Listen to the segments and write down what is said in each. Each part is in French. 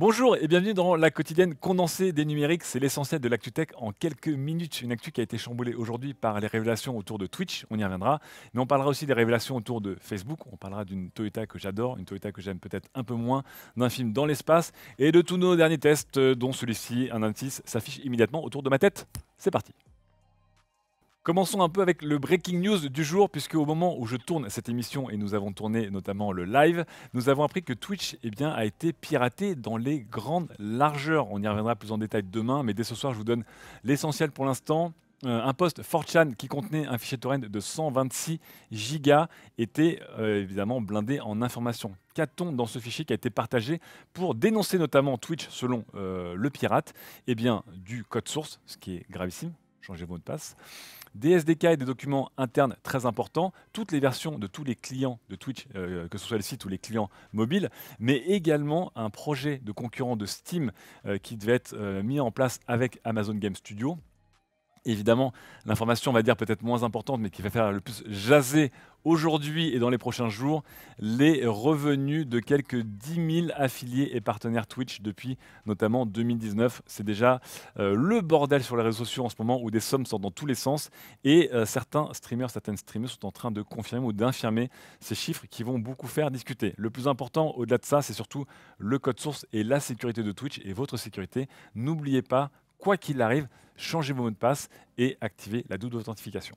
Bonjour et bienvenue dans la quotidienne condensée des numériques. C'est l'essentiel de l'actu tech en quelques minutes. Une actu qui a été chamboulée aujourd'hui par les révélations autour de Twitch, on y reviendra. Mais on parlera aussi des révélations autour de Facebook. On parlera d'une Toyota que j'adore, une Toyota que j'aime peut-être un peu moins, d'un film dans l'espace et de tous nos derniers tests, euh, dont celui-ci, un indice, s'affiche immédiatement autour de ma tête. C'est parti. Commençons un peu avec le breaking news du jour, puisque au moment où je tourne cette émission et nous avons tourné notamment le live, nous avons appris que Twitch eh bien, a été piraté dans les grandes largeurs. On y reviendra plus en détail demain, mais dès ce soir, je vous donne l'essentiel pour l'instant. Euh, un post 4 qui contenait un fichier torrent de 126 gigas était euh, évidemment blindé en informations. Qu'a-t-on dans ce fichier qui a été partagé pour dénoncer notamment Twitch selon euh, le pirate Eh bien, du code source, ce qui est gravissime, changez votre passe. Des SDK et des documents internes très importants, toutes les versions de tous les clients de Twitch, euh, que ce soit le site ou les clients mobiles, mais également un projet de concurrent de Steam euh, qui devait être euh, mis en place avec Amazon Game Studio, évidemment, l'information, on va dire, peut-être moins importante, mais qui va faire le plus jaser aujourd'hui et dans les prochains jours, les revenus de quelques 10 000 affiliés et partenaires Twitch depuis notamment 2019. C'est déjà euh, le bordel sur les réseaux sociaux en ce moment où des sommes sortent dans tous les sens et euh, certains streamers, certaines streamers sont en train de confirmer ou d'infirmer ces chiffres qui vont beaucoup faire discuter. Le plus important au-delà de ça, c'est surtout le code source et la sécurité de Twitch et votre sécurité. N'oubliez pas quoi qu'il arrive, changez vos mots de passe et activez la double authentification.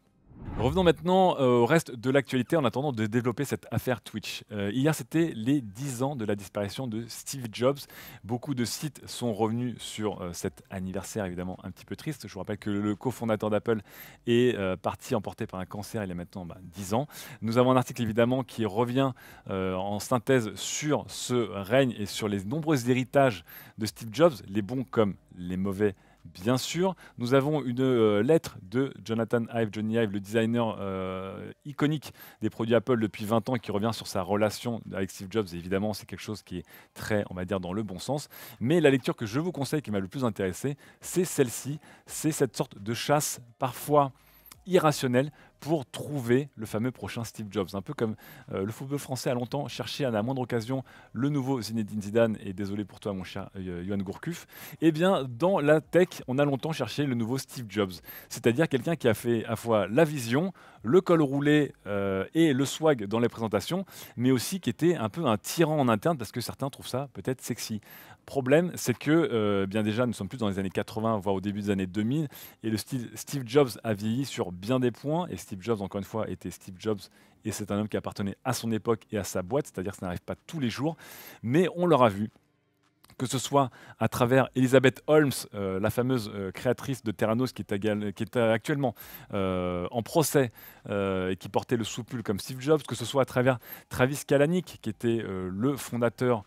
Revenons maintenant euh, au reste de l'actualité en attendant de développer cette affaire Twitch. Euh, hier, c'était les 10 ans de la disparition de Steve Jobs. Beaucoup de sites sont revenus sur euh, cet anniversaire, évidemment un petit peu triste. Je vous rappelle que le cofondateur d'Apple est parti emporté par un cancer il y a maintenant 10 bah, ans. Nous avons un article évidemment qui revient en synthèse sur ce règne et sur les nombreux héritages de Steve Jobs, les bons comme les mauvais bien sûr. Nous avons une euh, lettre de Jonathan Ive, Johnny Ive, le designer euh, iconique des produits Apple depuis 20 ans, qui revient sur sa relation avec Steve Jobs. évidemment, c'est quelque chose qui est très, on va dire, dans le bon sens. Mais la lecture que je vous conseille, qui m'a le plus intéressé, c'est celle-ci. C'est cette sorte de chasse parfois irrationnelle pour trouver le fameux prochain Steve Jobs. Un peu comme euh, le football français a longtemps cherché à la moindre occasion le nouveau Zinedine Zidane, et désolé pour toi mon cher Johan euh, Gourcuff, eh bien dans la tech, on a longtemps cherché le nouveau Steve Jobs, c'est-à-dire quelqu'un qui a fait à fois la vision, le col roulé euh, et le swag dans les présentations, mais aussi qui était un peu un tyran en interne parce que certains trouvent ça peut-être sexy. Problème, c'est que bien déjà, nous sommes plus dans les années 80, voire au début des années 2000, et le style Steve Jobs a vieilli sur bien des points, et Steve Jobs, encore une fois, était Steve Jobs et c'est un homme qui appartenait à son époque et à sa boîte, c'est-à-dire que ça n'arrive pas tous les jours, mais on l'aura vu. Que ce soit à travers Elisabeth Holmes, euh, la fameuse euh, créatrice de Terranos qui est, euh, actuellement en procès et qui portait le soupul comme Steve Jobs, que ce soit à travers Travis Kalanick, qui était le fondateur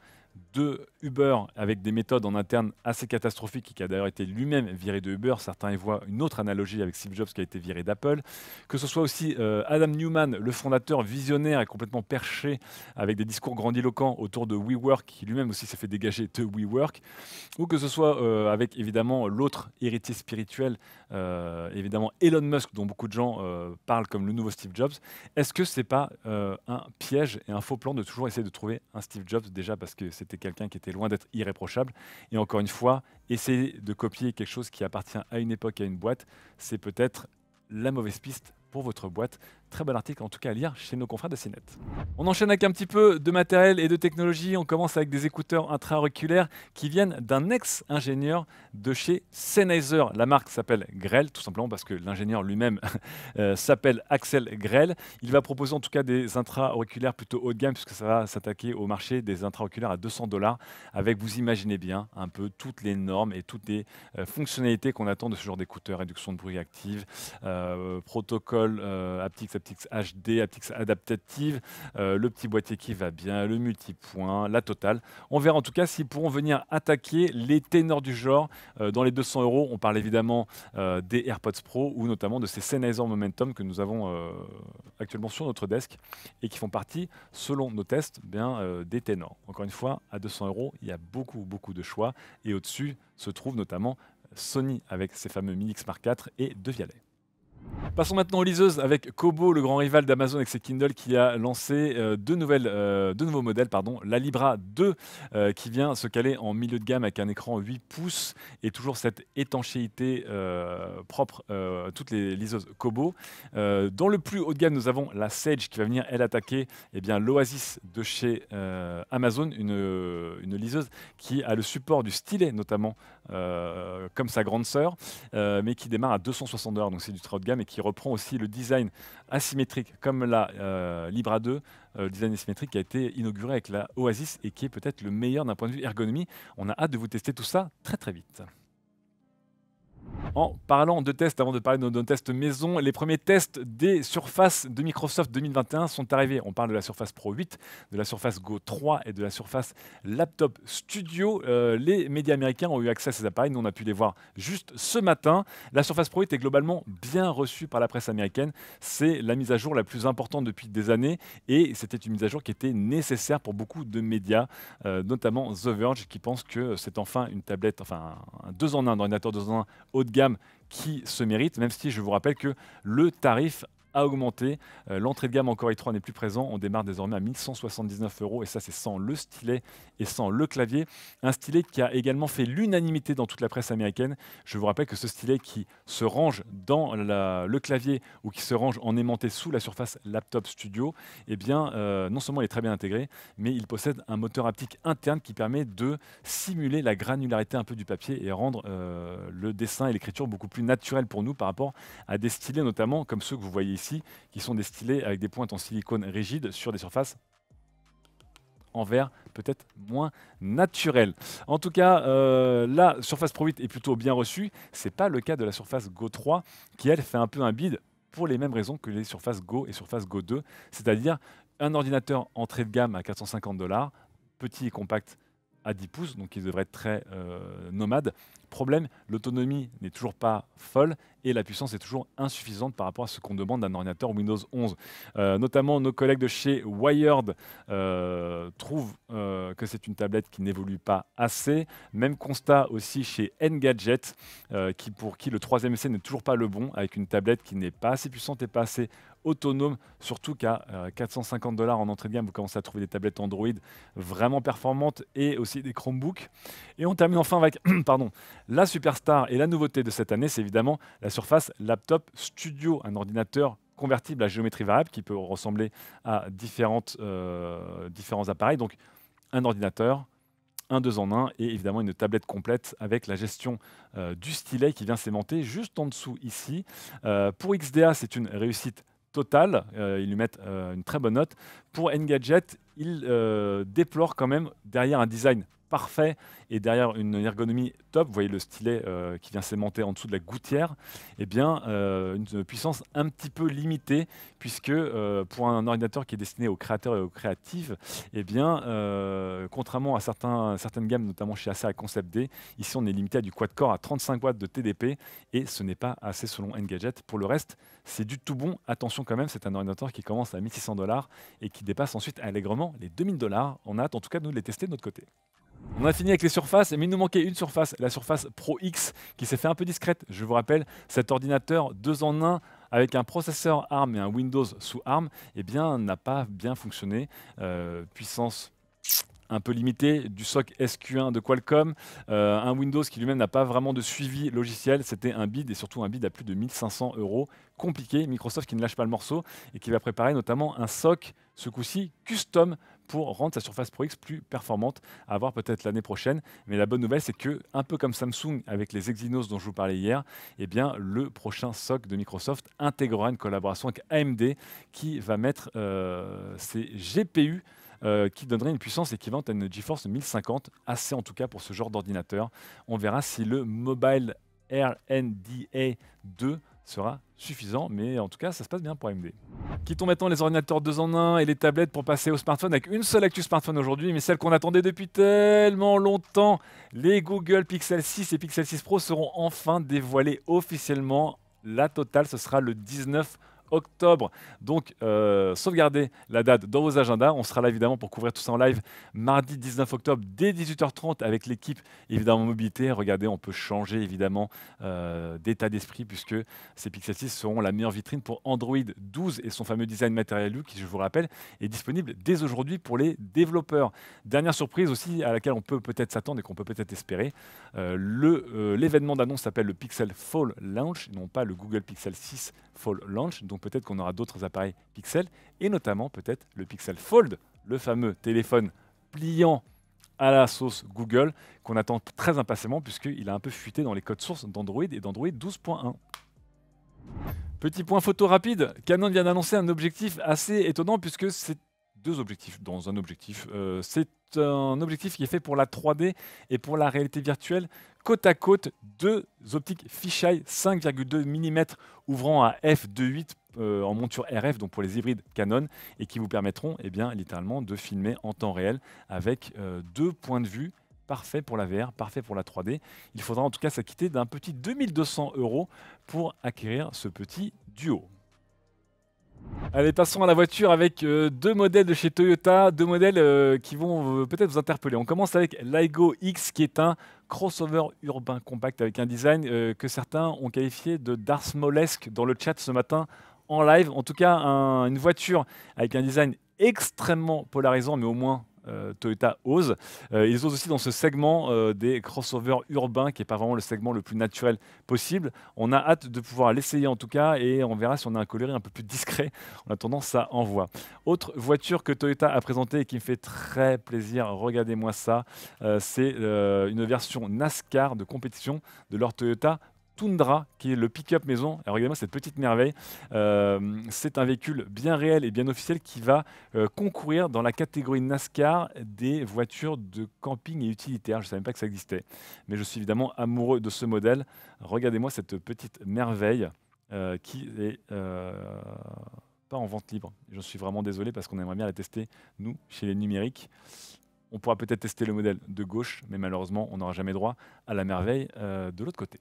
de Uber avec des méthodes en interne assez catastrophiques qui a d'ailleurs été lui-même viré de Uber. Certains y voient une autre analogie avec Steve Jobs qui a été viré d'Apple. Que ce soit aussi euh, Adam Newman, le fondateur visionnaire et complètement perché avec des discours grandiloquents autour de WeWork qui lui-même aussi s'est fait dégager de WeWork. Ou que ce soit euh, avec évidemment l'autre héritier spirituel, euh, évidemment Elon Musk dont beaucoup de gens parlent comme le nouveau Steve Jobs. Est-ce que c'est pas un piège et un faux plan de toujours essayer de trouver un Steve Jobs déjà parce que c'était quelqu'un qui était loin d'être irréprochable. Et encore une fois, essayer de copier quelque chose qui appartient à une époque, à une boîte, c'est peut-être la mauvaise piste pour votre boîte très bon article en tout cas à lire chez nos confrères de CNET. On enchaîne avec un petit peu de matériel et de technologie. On commence avec des écouteurs intra-auriculaires qui viennent d'un ex-ingénieur de chez Sennheiser. La marque s'appelle Grell, tout simplement parce que l'ingénieur lui-même euh, s'appelle Axel Grell. Il va proposer en tout cas des intra-auriculaires plutôt haut de gamme puisque ça va s'attaquer au marché des intra-auriculaires à 200 dollars avec, vous imaginez bien, un peu toutes les normes et toutes les euh, fonctionnalités qu'on attend de ce genre d'écouteurs, réduction de bruit active, euh, protocole euh, aptX HD, aptX adaptative, euh, le petit boîtier qui va bien, le multipoint, la totale. On verra en tout cas s'ils pourront venir attaquer les ténors du genre euh, dans les 200 euros. On parle évidemment euh, des AirPods Pro ou notamment de ces Sennheiser Momentum que nous avons actuellement sur notre desk et qui font partie, selon nos tests, bien, des ténors. Encore une fois, à 200 euros, il y a beaucoup, beaucoup de choix et au-dessus se trouve notamment Sony avec ses fameux Minix Mark IV et De Vialet. Passons maintenant aux liseuses avec Kobo, le grand rival d'Amazon avec ses Kindle qui a lancé euh, deux, nouvelles, euh, nouveaux modèles, pardon, la Libra 2 euh, qui vient se caler en milieu de gamme avec un écran 8 pouces et toujours cette étanchéité propre à toutes les liseuses Kobo. dans le plus haut de gamme, nous avons la Sage qui va venir, elle, attaquer et eh bien l'Oasis de chez Amazon, une, liseuse qui a le support du stylet notamment comme sa grande sœur, mais qui démarre à 260 heures. donc c'est du très de gamme qui reprend aussi le design asymétrique, comme la euh, Libra 2, euh, le design asymétrique qui a été inauguré avec la Oasis et qui est peut-être le meilleur d'un point de vue ergonomie. On a hâte de vous tester tout ça très très vite. En parlant de tests, avant de parler de nos tests maison, les premiers tests des surfaces de Microsoft 2021 sont arrivés. On parle de la Surface Pro 8, de la Surface Go 3 et de la Surface Laptop Studio. Euh, les médias américains ont eu accès à ces appareils. Nous, on a pu les voir juste ce matin. La Surface Pro 8 est globalement bien reçue par la presse américaine. C'est la mise à jour la plus importante depuis des années et c'était une mise à jour qui était nécessaire pour beaucoup de médias, euh, notamment The Verge, qui pense que c'est enfin une tablette, enfin un 2 en 1, un ordinateur 2 en un haut de gamme qui se mérite, même si je vous rappelle que le tarif a augmenté. Euh, l'entrée de gamme encore i3 n'est plus présent. On démarre désormais à 1179 euros et ça c'est sans le stylet et sans le clavier. Un stylet qui a également fait l'unanimité dans toute la presse américaine. Je vous rappelle que ce stylet qui se range dans le clavier ou qui se range en aimanté sous la surface laptop studio, et eh bien euh, non seulement il est très bien intégré, mais il possède un moteur haptique interne qui permet de simuler la granularité un peu du papier et rendre euh, le dessin et l'écriture beaucoup plus naturel pour nous par rapport à des stylets notamment comme ceux que vous voyez ici qui sont des avec des pointes en silicone rigide sur des surfaces en verre peut-être moins naturelles. En tout cas, euh, la Surface Pro 8 est plutôt bien reçue. C'est pas le cas de la Surface Go 3 qui elle fait un peu un bid pour les mêmes raisons que les surfaces Go et Surface Go 2, c'est-à-dire un ordinateur entrée de gamme à 450 dollars, petit et compact à 10 pouces, donc il devrait être très euh, nomade, problème, l'autonomie n'est toujours pas folle et la puissance est toujours insuffisante par rapport à ce qu'on demande d'un ordinateur Windows 11. Euh, notamment, nos collègues de chez Wired euh, trouvent euh, que c'est une tablette qui n'évolue pas assez. Même constat aussi chez Engadget, qui, pour qui le troisième essai n'est toujours pas le bon, avec une tablette qui n'est pas assez puissante et pas assez autonome, surtout qu'à 450 dollars en entrée de gamme, vous commencez à trouver des tablettes Android vraiment performantes et aussi des Chromebooks. Et on termine enfin avec pardon, la superstar et la nouveauté de cette année, c'est évidemment la Surface Laptop Studio, un ordinateur convertible à géométrie variable qui peut ressembler à différentes, euh, différents appareils. Donc un ordinateur, un deux en un et évidemment une tablette complète avec la gestion euh, du stylet qui vient s'aimanter juste en dessous ici. Euh, pour XDA, c'est une réussite totale, ils lui mettent une très bonne note. Pour Engadget, ils déplorent quand même derrière un design parfait et derrière une ergonomie top, vous voyez le stylet euh, qui vient s'aimanter en dessous de la gouttière, eh bien, euh, une puissance un petit peu limitée, puisque euh, pour un ordinateur qui est destiné aux créateurs et aux créatives, eh bien, contrairement à certaines gammes, notamment chez Acer et Concept D, ici on est limité à du quad-core à 35 watts de TDP, et ce n'est pas assez selon Engadget. Pour le reste, c'est du tout bon. Attention quand même, c'est un ordinateur qui commence à 1600 dollars et qui dépasse ensuite allègrement les 2000 dollars. On a hâte en tout cas de nous les tester de notre côté. On a fini avec les surfaces, mais il nous manquait une surface, la surface Pro X, qui s'est fait un peu discrète. Je vous rappelle, cet ordinateur 2 en 1 avec un processeur ARM et un Windows sous ARM, eh bien, n'a pas bien fonctionné. Euh, puissance un peu limitée, du SOC SQ1 de Qualcomm, euh, un Windows qui lui-même n'a pas vraiment de suivi logiciel, c'était un bid et surtout un bid à plus de 1500 euros, compliqué, Microsoft qui ne lâche pas le morceau et qui va préparer notamment un SOC, ce coup-ci custom pour rendre sa Surface Pro X plus performante, à voir peut-être l'année prochaine. Mais la bonne nouvelle, c'est que, un peu comme Samsung avec les Exynos dont je vous parlais hier, eh bien, le prochain SOC de Microsoft intégrera une collaboration avec AMD qui va mettre euh, ses GPU euh, qui donnerait une puissance équivalente à une GeForce 1050, assez en tout cas pour ce genre d'ordinateur. On verra si le Mobile RNDA 2 sera suffisant, mais en tout cas, ça se passe bien pour AMD. Quittons maintenant les ordinateurs 2 en 1 et les tablettes pour passer au smartphone avec une seule actu smartphone aujourd'hui, mais celle qu'on attendait depuis tellement longtemps. Les Google Pixel 6 et Pixel 6 Pro seront enfin dévoilés officiellement. La totale, ce sera le 19 octobre. Donc, euh, sauvegardez la date dans vos agendas. On sera là évidemment pour couvrir tout ça en live mardi 19 octobre dès 18h30 avec l'équipe évidemment mobilité. Regardez, on peut changer évidemment euh, d'état d'esprit puisque ces Pixel 6 seront la meilleure vitrine pour Android 12 et son fameux design matériel qui, je vous rappelle, est disponible dès aujourd'hui pour les développeurs. Dernière surprise aussi à laquelle on peut peut-être s'attendre et qu'on peut peut-être espérer, euh, l'événement d'annonce s'appelle le Pixel Fall Launch, non pas le Google Pixel 6 Fold Launch. Donc peut-être qu'on aura d'autres appareils Pixel et notamment peut-être le Pixel Fold, le fameux téléphone pliant à la sauce Google qu'on attend très impatiemment puisqu'il a un peu fuité dans les codes sources d'Android et d'Android 12.1. Petit point photo rapide, Canon vient d'annoncer un objectif assez étonnant puisque c'est deux objectifs dans un objectif. Euh, c'est un objectif qui est fait pour la 3D et pour la réalité virtuelle, côte à côte, deux optiques fisheye 5,2 mm ouvrant à f2.8 euh, en monture RF, donc pour les hybrides Canon, et qui vous permettront eh bien, littéralement de filmer en temps réel avec euh, deux points de vue parfait pour la VR, parfait pour la 3D. Il faudra en tout cas s'acquitter d'un petit 2200 euros pour acquérir ce petit duo. Allez, passons à la voiture avec euh, deux modèles de chez Toyota, deux modèles euh, qui vont euh, peut-être vous interpeller. On commence avec l'Aigo X qui est un crossover urbain compact avec un design que certains ont qualifié de Molesque dans le chat ce matin en live. En tout cas, une voiture avec un design extrêmement polarisant, mais au moins euh, Toyota ose. Euh, ils osent aussi dans ce segment euh, des crossovers urbains qui est pas vraiment le segment le plus naturel possible. On a hâte de pouvoir l'essayer en tout cas et on verra si on a un coloris un peu plus discret. En attendant, ça envoie. Autre voiture que Toyota a présentée et qui me fait très plaisir, regardez-moi ça, c'est une version NASCAR de compétition de leur Toyota Tundra, qui est le pick-up maison. regardez-moi cette petite merveille. Euh, c'est un véhicule bien réel et bien officiel qui va euh, concourir dans la catégorie NASCAR des voitures de camping et utilitaires. Je ne savais même pas que ça existait, mais je suis évidemment amoureux de ce modèle. Regardez-moi cette petite merveille euh, qui est pas en vente libre. Je suis vraiment désolé parce qu'on aimerait bien la tester, nous, chez les numériques. On pourra peut-être tester le modèle de gauche, mais malheureusement, on n'aura jamais droit à la merveille de l'autre côté.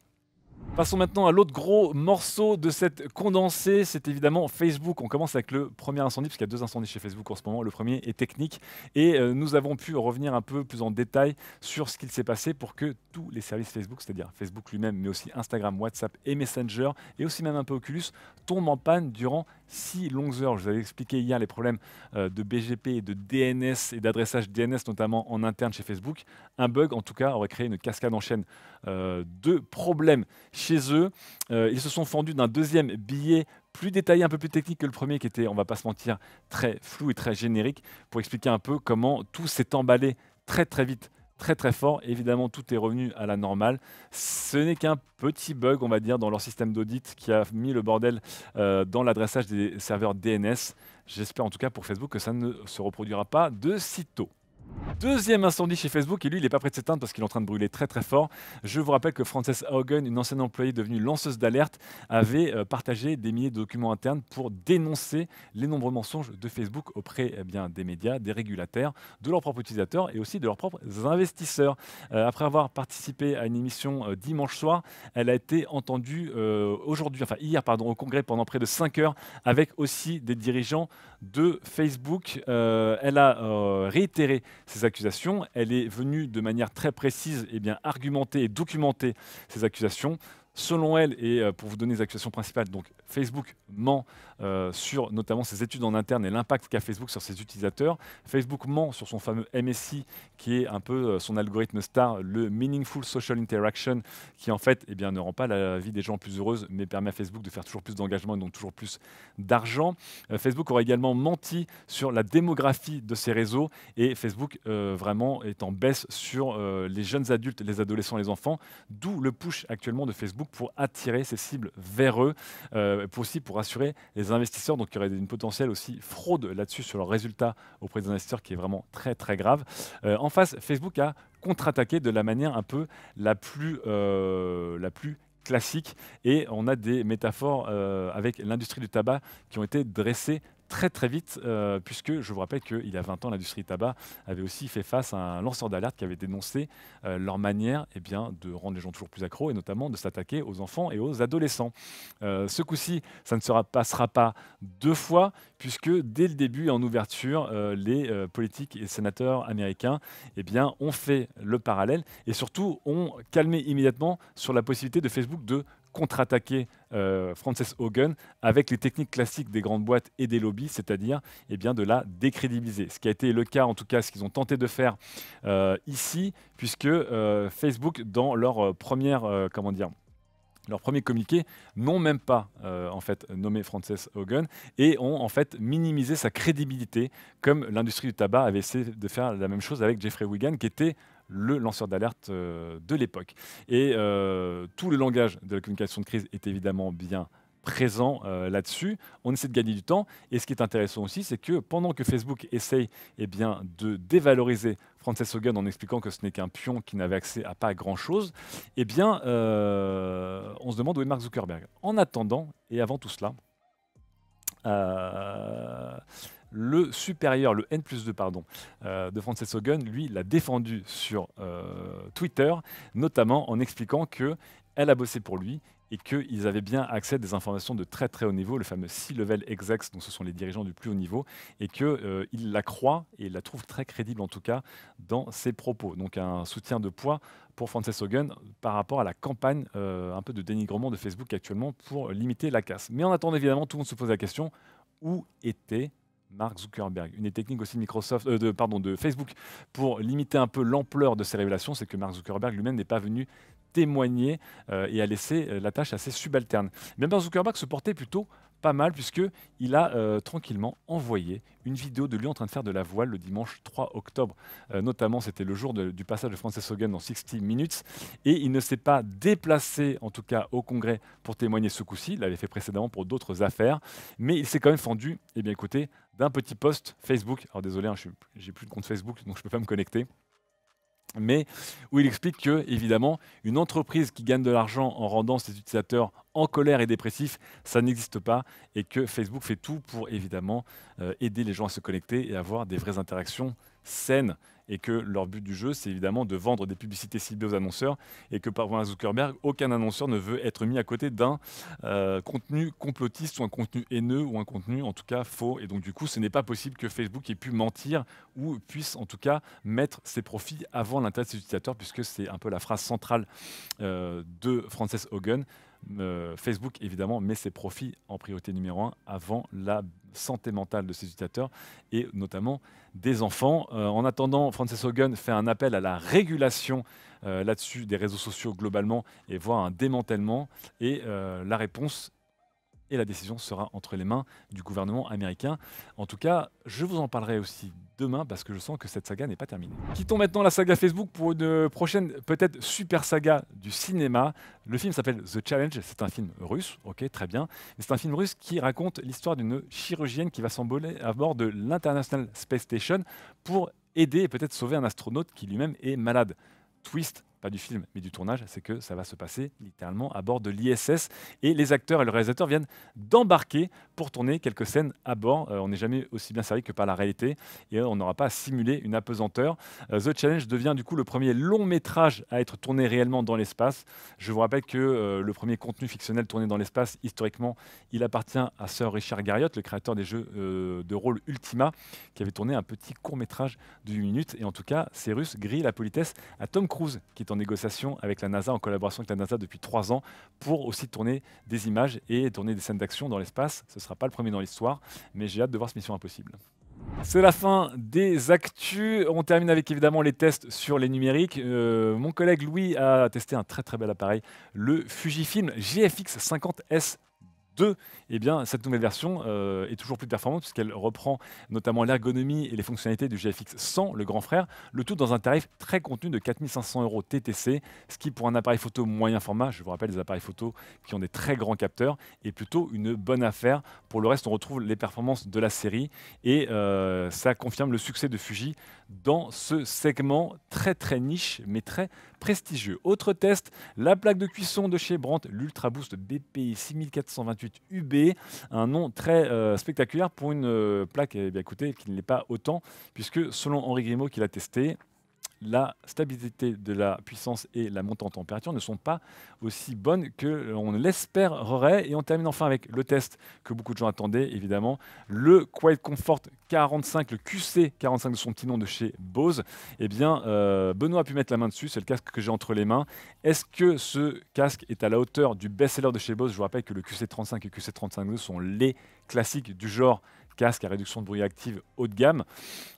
Passons maintenant à l'autre gros morceau de cette condensée, c'est évidemment Facebook. On commence avec le premier incendie, puisqu'il qu'il y a deux incendies chez Facebook en ce moment. Le premier est technique et euh, nous avons pu revenir un peu plus en détail sur ce qu'il s'est passé pour que tous les services Facebook, c'est-à-dire Facebook lui-même, mais aussi Instagram, WhatsApp et Messenger, et aussi même un peu Oculus, tombent en panne durant si longues heures. Je vous avais expliqué hier les problèmes euh, de BGP et de DNS et d'adressage DNS, notamment en interne chez Facebook. Un bug, en tout cas, aurait créé une cascade en chaîne euh, de problèmes chez eux. Euh, ils se sont fendus d'un deuxième billet plus détaillé, un peu plus technique que le premier qui était, on va pas se mentir, très flou et très générique pour expliquer un peu comment tout s'est emballé très très vite très très fort. Évidemment, tout est revenu à la normale. Ce n'est qu'un petit bug, on va dire, dans leur système d'audit qui a mis le bordel euh, dans l'adressage des serveurs DNS. J'espère en tout cas pour Facebook que ça ne se reproduira pas de sitôt. Deuxième incendie chez Facebook, et lui, il n'est pas prêt de s'éteindre parce qu'il est en train de brûler très très fort. Je vous rappelle que Frances Haugen, une ancienne employée devenue lanceuse d'alerte, avait euh, partagé des milliers de documents internes pour dénoncer les nombreux mensonges de Facebook auprès eh des médias, des régulateurs, de leurs propres utilisateurs et aussi de leurs propres investisseurs. Euh, après avoir participé à une émission euh, dimanche soir, elle a été entendue aujourd'hui, enfin hier, pardon, au Congrès pendant près de 5 heures avec aussi des dirigeants de Facebook. elle a réitéré accusations. Elle est venue de manière très précise et bien argumenter et documenter ces accusations. Selon elle, et euh, pour vous donner les accusations principales, donc Facebook ment euh, sur notamment ses études en interne et l'impact qu'a Facebook sur ses utilisateurs. Facebook ment sur son fameux MSI, qui est un peu euh, son algorithme star, le Meaningful Social Interaction, qui en fait eh bien, ne rend pas la vie des gens plus heureuse, mais permet à Facebook de faire toujours plus d'engagement et donc toujours plus d'argent. Euh, Facebook aurait également menti sur la démographie de ses réseaux et Facebook vraiment est en baisse sur les jeunes adultes, les adolescents, les enfants, d'où le push actuellement de Facebook pour attirer ses cibles vers eux. Euh, pour aussi pour assurer les investisseurs. Donc il y aurait une potentielle aussi fraude là-dessus sur leurs résultats auprès des investisseurs qui est vraiment très très grave. Euh, en face, Facebook a contre-attaqué de la manière un peu la plus, euh, la plus classique et on a des métaphores avec l'industrie du tabac qui ont été dressées très très vite, euh, puisque je vous rappelle qu'il y a 20 ans, l'industrie tabac avait aussi fait face à un lanceur d'alerte qui avait dénoncé euh, leur manière eh bien, de rendre les gens toujours plus accros et notamment de s'attaquer aux enfants et aux adolescents. Euh, ce coup-ci, ça ne sera, passera pas deux fois, puisque dès le début en ouverture, les politiques et sénateurs américains eh bien, ont fait le parallèle et surtout ont calmé immédiatement sur la possibilité de Facebook de contre-attaquer euh, Frances Hogan avec les techniques classiques des grandes boîtes et des lobbies, c'est-à-dire eh bien, de la décrédibiliser. Ce qui a été le cas, en tout cas, ce qu'ils ont tenté de faire euh, ici, puisque euh, Facebook, dans leur première, comment dire, leur premier communiqué n'ont même pas en fait nommé Frances Hogan et ont en fait minimisé sa crédibilité comme l'industrie du tabac avait essayé de faire la même chose avec Jeffrey Wigan qui était le lanceur d'alerte euh, de l'époque. Et euh, tout le langage de la communication de crise est évidemment bien présent euh, là-dessus. On essaie de gagner du temps. Et ce qui est intéressant aussi, c'est que pendant que Facebook essaye eh bien, de dévaloriser Frances Hogan en expliquant que ce n'est qu'un pion qui n'avait accès à pas grand-chose, eh bien, on se demande où est Mark Zuckerberg. En attendant, et avant tout cela, le supérieur, le N plus 2 pardon, euh, de Frances Hogan, lui, l'a défendu sur euh, Twitter, notamment en expliquant que elle a bossé pour lui et qu'ils avaient bien accès à des informations de très très haut niveau, le fameux c level execs, dont ce sont les dirigeants du plus haut niveau, et qu'il euh, la croit et la trouve très crédible en tout cas dans ses propos. Donc un soutien de poids pour Frances Hogan par rapport à la campagne un peu de dénigrement de Facebook actuellement pour limiter la casse. Mais en attendant évidemment, tout le monde se pose la question, où était Mark Zuckerberg. Une des techniques aussi de, Microsoft, euh, de, pardon, de Facebook pour limiter un peu l'ampleur de ces révélations, c'est que Mark Zuckerberg lui-même n'est pas venu témoigner euh, et a laissé euh, la tâche assez subalterne. Mais Mark Zuckerberg se portait plutôt pas mal il a euh, tranquillement envoyé une vidéo de lui en train de faire de la voile le dimanche 3 octobre. Euh, notamment, c'était le jour du passage de Frances Hogan dans 60 Minutes. Et il ne s'est pas déplacé, en tout cas au Congrès, pour témoigner ce coup-ci. Il l'avait fait précédemment pour d'autres affaires. Mais il s'est quand même fendu, et eh bien écoutez, d'un petit post Facebook. Alors désolé, hein, je j'ai plus de compte Facebook, donc je ne peux pas me connecter mais où il explique que, évidemment, une entreprise qui gagne de l'argent en rendant ses utilisateurs en colère et dépressif, ça n'existe pas et que Facebook fait tout pour évidemment euh, aider les gens à se connecter et avoir des vraies interactions saines et que leur but du jeu, c'est évidemment de vendre des publicités ciblées aux annonceurs et que par à Zuckerberg, aucun annonceur ne veut être mis à côté d'un euh, contenu complotiste ou un contenu haineux ou un contenu en tout cas faux. Et donc du coup, ce n'est pas possible que Facebook ait pu mentir ou puisse en tout cas mettre ses profits avant l'intérêt de ses utilisateurs puisque c'est un peu la phrase centrale euh, de Frances Hogan. Euh, Facebook, évidemment, met ses profits en priorité numéro un avant la santé mentale de ses utilisateurs et notamment des enfants. Euh, en attendant, Frances Hogan fait un appel à la régulation euh, là-dessus des réseaux sociaux globalement et voit un démantèlement. Et la réponse et la décision sera entre les mains du gouvernement américain. En tout cas, je vous en parlerai aussi demain parce que je sens que cette saga n'est pas terminée. Quittons maintenant la saga Facebook pour une prochaine peut-être super saga du cinéma. Le film s'appelle The Challenge, c'est un film russe, ok très bien. C'est un film russe qui raconte l'histoire d'une chirurgienne qui va s'emballer à bord de l'International Space Station pour aider et peut-être sauver un astronaute qui lui-même est malade. Twist, pas du film, mais du tournage, c'est que ça va se passer littéralement à bord de l'ISS et les acteurs et le réalisateur viennent d'embarquer pour tourner quelques scènes à bord. Euh, on n'est jamais aussi bien servi que par la réalité et on n'aura pas à simuler une apesanteur. Euh, The Challenge devient du coup le premier long métrage à être tourné réellement dans l'espace. Je vous rappelle que euh, le premier contenu fictionnel tourné dans l'espace, historiquement, il appartient à Sir Richard Garriott, le créateur des jeux de rôle Ultima, qui avait tourné un petit court métrage de 8 minutes. Et en tout cas, Cyrus grille la politesse à Tom Cruise, qui est en négociation avec la NASA, en collaboration avec la NASA depuis trois ans, pour aussi tourner des images et tourner des scènes d'action dans l'espace. Ce ne sera pas le premier dans l'histoire, mais j'ai hâte de voir ce Mission Impossible. C'est la fin des actus. On termine avec évidemment les tests sur les numériques. Euh, mon collègue Louis a testé un très très bel appareil, le Fujifilm GFX 50S deux, eh bien, cette nouvelle version euh, est toujours plus performante puisqu'elle reprend notamment l'ergonomie et les fonctionnalités du GFX sans le grand frère, le tout dans un tarif très contenu de 4500 euros TTC, ce qui pour un appareil photo moyen format, je vous rappelle des appareils photo qui ont des très grands capteurs, est plutôt une bonne affaire. Pour le reste, on retrouve les performances de la série et euh, ça confirme le succès de Fuji dans ce segment très très niche mais très prestigieux. Autre test, la plaque de cuisson de chez Brandt, l'Ultra Boost BPI 6428 UB, un nom très euh, spectaculaire pour une euh, plaque eh bien, qui ne l'est pas autant, puisque selon Henri Grimaud qui l'a testé, la stabilité de la puissance et la montée en température ne sont pas aussi bonnes que l'on l'espérerait. Et on termine enfin avec le test que beaucoup de gens attendaient, évidemment, le Quiet Comfort 45, le QC45 de son petit nom de chez Bose. Eh bien, euh, Benoît a pu mettre la main dessus, c'est le casque que j'ai entre les mains. Est-ce que ce casque est à la hauteur du best-seller de chez Bose Je vous rappelle que le QC35 et le QC35 sont les classiques du genre casque à réduction de bruit active haut de gamme,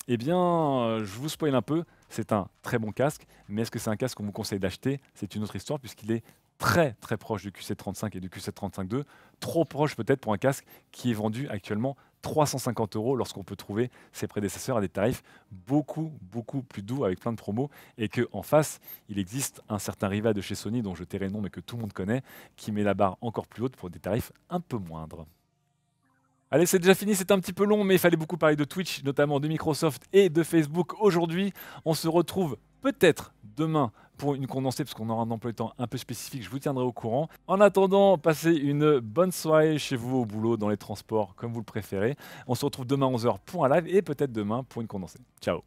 eh bien, euh, je vous spoil un peu, c'est un très bon casque, mais est-ce que c'est un casque qu'on vous conseille d'acheter C'est une autre histoire puisqu'il est très très proche du QC35 et du QC35-2, trop proche peut-être pour un casque qui est vendu actuellement 350 euros lorsqu'on peut trouver ses prédécesseurs à des tarifs beaucoup beaucoup plus doux avec plein de promos et que en face il existe un certain rival de chez Sony dont je tairai le nom mais que tout le monde connaît qui met la barre encore plus haute pour des tarifs un peu moindres. Allez, c'est déjà fini, c'est un petit peu long, mais il fallait beaucoup parler de Twitch, notamment de Microsoft et de Facebook aujourd'hui. On se retrouve peut-être demain pour une condensée, parce qu'on aura un emploi de temps un peu spécifique, je vous tiendrai au courant. En attendant, passez une bonne soirée chez vous, au boulot, dans les transports, comme vous le préférez. On se retrouve demain 11h pour un live et peut-être demain pour une condensée. Ciao